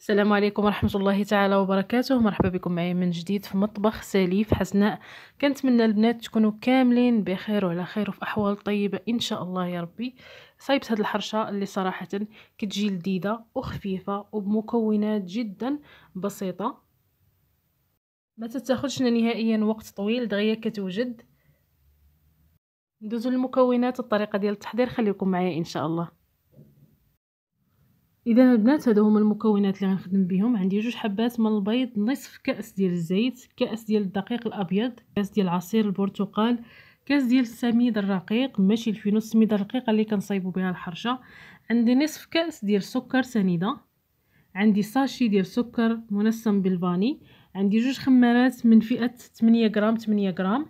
السلام عليكم ورحمة الله تعالى وبركاته مرحبا بكم معي من جديد في مطبخ سليف حسناء كنتمنى البنات تكونوا كاملين بخير وعلى خير وفي أحوال طيبة إن شاء الله يا ربي صايبت هاد الحرشة اللي صراحة كتجي لذيذة وخفيفة وبمكونات جدا بسيطة ما تتاخدشنا نهائيا وقت طويل دغيا كتوجد ندوزو للمكونات الطريقة ديال التحضير خليكم معايا إن شاء الله اذا البنات هادو هما المكونات اللي غنخدم بهم عندي جوج حبات من البيض نصف كاس ديال الزيت كاس ديال الدقيق الابيض كاس ديال عصير البرتقال كاس ديال السميد الرقيق ماشي الفينوس السميده الرقيقه اللي كنصايبو بها الحرشه عندي نصف كاس ديال سكر سنيده عندي ساشي ديال سكر منسم بالفاني عندي جوج خمارات من فئه 8 غرام 8 غرام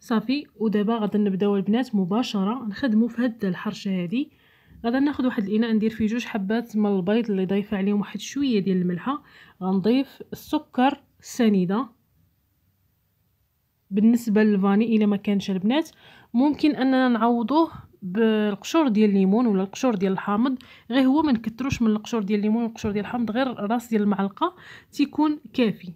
صافي ودابا غادي نبداو البنات مباشره نخدمو في هاد الحرشه هادي غادا ناخد واحد الاناء ندير فيه جوج حبات من البيض اللي ضايفه عليهم واحد شويه ديال الملحه غنضيف السكر السنيده بالنسبه للفاني الا ما كانش البنات ممكن اننا نعوضوه بالقشور ديال الليمون ولا القشور ديال الحامض غير هو ما نكثروش من القشور ديال الليمون والقشور ديال الحامض غير راس ديال المعلقه تيكون كافي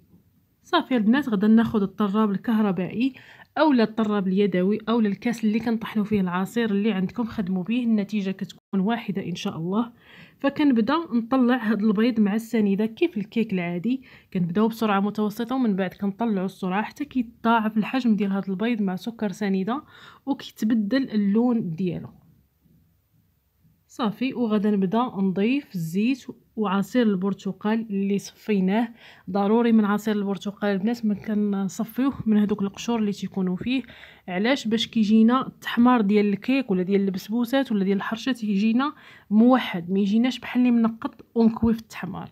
صافي البنات غدا ناخذ الطراب الكهربائي او للطراب اليدوي او للكاس اللي كنطحنوا فيه العصير اللي عندكم خدموا به النتيجه كتكون واحده ان شاء الله فكنبدا نطلع هذا البيض مع السنيده كيف الكيك العادي كنبداو بسرعه متوسطه ومن بعد كنطلعوا السرعه حتى كيتضاعف الحجم ديال هذا البيض مع سكر سنيده وكيتبدل اللون ديالو صافي وغادا نبدا نضيف الزيت وعصير البرتقال اللي صفيناه ضروري من عصير البرتقال البنات ما كنصفيوه من هذوك القشور اللي تيكونوا فيه علاش باش كيجينا التحمار ديال الكيك ولا ديال البسبوسات ولا ديال الحرشه تيجينا موحد ما يجيناش بحال اللي منقط ومكوي في التحمار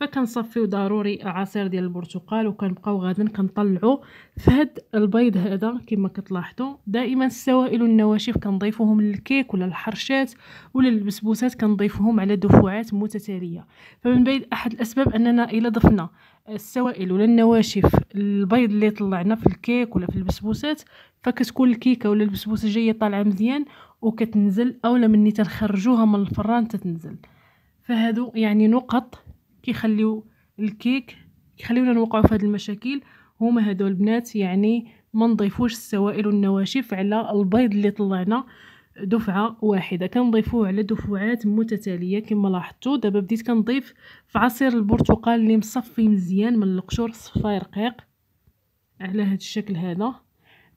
فكنصفيو ضروري عصير ديال البرتقال وكنبقاو غادا كنطلعو فهاد البيض هذا كما كتلاحظوا دائما السوائل والنواشف كنضيفوهم للكيك ولا الحرشات ولا البسبوسات كنضيفوهم على دفعات متتاليه فمن بين احد الاسباب اننا الا ضفنا السوائل ولا النواشف البيض اللي طلعنا في الكيك ولا في البسبوسات فكتكون الكيكه ولا البسبوسه جايه طالعه مزيان وكتنزل اولا مني تنخرجوها من الفران تتنزل فهادو يعني نقط كيخليو الكيك كيخليونا نوقعوا في هاد المشاكل هما هادو البنات يعني ما نضيفوش السوائل والنواشف على البيض اللي طلعنا دفعه واحده كنضيفوه على دفعات متتاليه كما لاحظتوا دابا بديت كنضيف في عصير البرتقال اللي مصفي مزيان من القشور صفاي رقيق على هاد الشكل هذا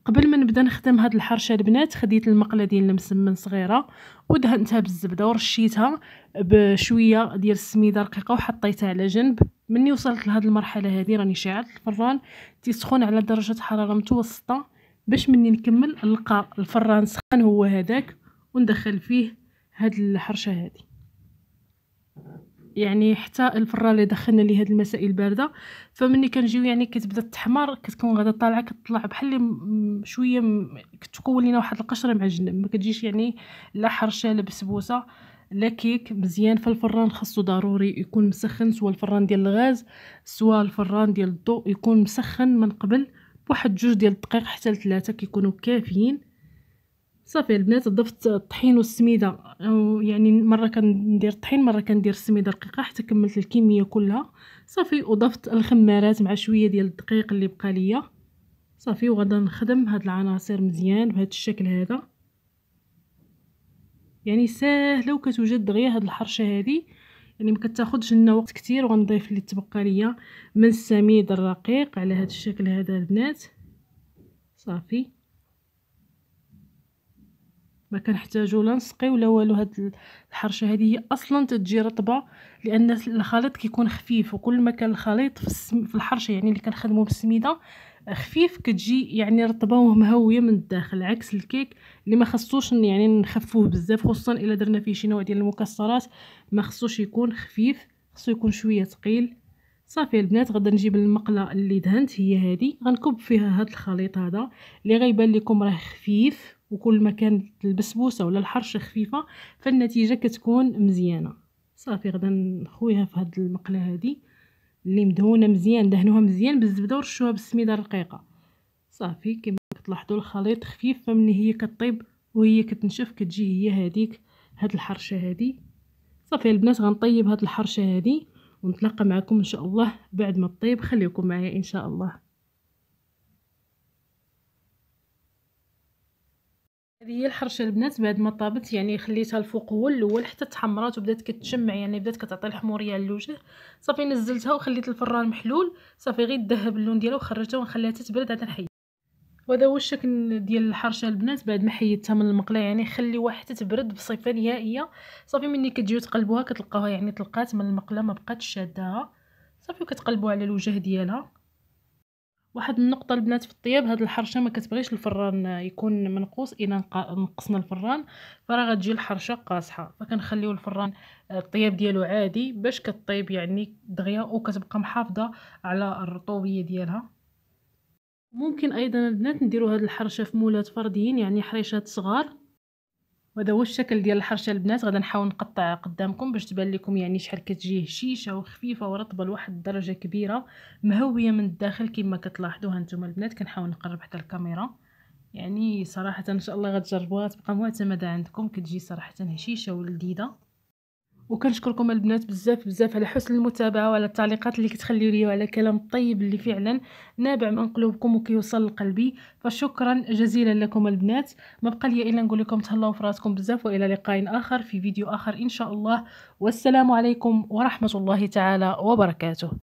قبل ما نبدا نخدم هاد الحرشه البنات خديت المقله ديال المسمن صغيره ودهنتها بالزبده ورشيتها بشويه ديال السميده رقيقه وحطيتها على جنب مني وصلت لهاد المرحله هادي راني شعلت الفران تيسخن على درجه حراره متوسطه باش مني نكمل نلقى الفران سخان هو هذاك وندخل فيه هاد الحرشه هادي يعني حتى الفران اللي دخلنا ليه هاد المسائل البارده فمني كنجيو يعني كتبدا تحمر كتكون غادا طالعه كتطلع بحال اللي شويه كتكون لينا واحد القشره مع الجنب ما كتجيش يعني لا حرشه لا بسبوسه لا كيك مزيان فالفران خاصو ضروري يكون مسخن سواء الفران ديال الغاز سواء الفران ديال الضوء يكون مسخن من قبل بواحد جوج ديال الدقائق حتى لثلاثه كيكونوا كافيين صافي البنات ضفت الطحين والسميده يعني مره كندير الطحين مره كندير السميده رقيقه حتى كملت الكميه كلها صافي وضفت الخمارات مع شويه ديال الدقيق اللي بقى ليا صافي وغادي نخدم هاد العناصر مزيان بهذا الشكل هذا يعني ساهله وكتوجد دغيا هاد الحرشه هذه يعني ما كتاخذش لنا وقت كتير وغنضيف اللي تبقى ليا من السميد الرقيق على هذا الشكل هذا البنات صافي ما كنحتاجو لا نسقي ولا والو هاد الحرشه هذه هي اصلا تتجي رطبه لان الخليط كيكون خفيف وكل ما كان الخليط في, في الحرشه يعني اللي كنخدمو بالسميده خفيف كتجي يعني رطبه ومهويه من الداخل عكس الكيك اللي ما خصوش يعني نخفوه بزاف خصوصا الا درنا فيه شي نوع ديال المكسرات ما خصوش يكون خفيف خصو يكون شويه ثقيل صافي البنات غدا نجيب المقله اللي دهنت هي هذه غنكب فيها هذا الخليط هذا اللي غيبان لكم راه خفيف وكل ما كانت البسبوسه ولا الحرشه خفيفه فالنتيجه كتكون مزيانه صافي غدا نخويها في هاد المقله هادي اللي مدهونه مزيان دهنوها مزيان بالزبده ورشوها بالسميده الرقيقه صافي كما كتلاحظوا الخليط خفيف فمن هي كطيب وهي كتنشف كتجي هي هذيك هاد الحرشه هادي صافي البنات غنطيب هاد الحرشه هادي ونتلاقى معكم ان شاء الله بعد ما تطيب خليكم معايا ان شاء الله هذه هي الحرشه البنات بعد ما طابت يعني خليتها الفوق هو الاول حتى تحمرات وبدات كتشمع يعني بدات كتعطي الحموريه للوجه صافي نزلتها وخليت الفران محلول صافي غير ذهب اللون ديالها وخرجتها ونخليها تتبرد عاد نحيد وهذا هو الشكل ديال الحرشه البنات بعد ما حيدتها من المقله يعني خليوها حتى تبرد بصفه نهائيه صافي ملي كتجيو تقلبوها كتلقاوها يعني طلقات من المقله ما بقاتش شاده صافي وكتقلبوها على الوجه ديالها واحد النقطه البنات في الطياب هاد الحرشه ما كتبغيش الفران يكون منقوص الا نقصنا الفران فراه غتجي الحرشه قاصحه فكنخليو الفران الطياب ديالو عادي باش كطيب يعني دغيا وكتبقى محافظه على الرطوبيه ديالها ممكن ايضا البنات نديرو هاد الحرشه في مولات فرديين يعني حريشات صغار وهذا هو الشكل ديال الحرشه البنات غادي نحاول نقطعها قدامكم باش تبان لكم يعني شحال كتجي هشيشه وخفيفه ورطبه لواحد الدرجه كبيره مهويه من الداخل كما كتلاحظوها نتوما البنات كنحاول نقرب حتى الكاميرا يعني صراحه ان شاء الله غتجربوها تبقى معتمده عندكم كتجي صراحه هشيشه ولذيذه وكنشكركم البنات بزاف بزاف على حسن المتابعه وعلى التعليقات اللي كتخليو لي وعلى الكلام الطيب اللي فعلا نابع من قلوبكم وكيوصل لقلبي فشكرا جزيلا لكم البنات ما بقى لي الا نقول لكم تهلاو في راسكم بزاف والى لقاء اخر في فيديو اخر ان شاء الله والسلام عليكم ورحمه الله تعالى وبركاته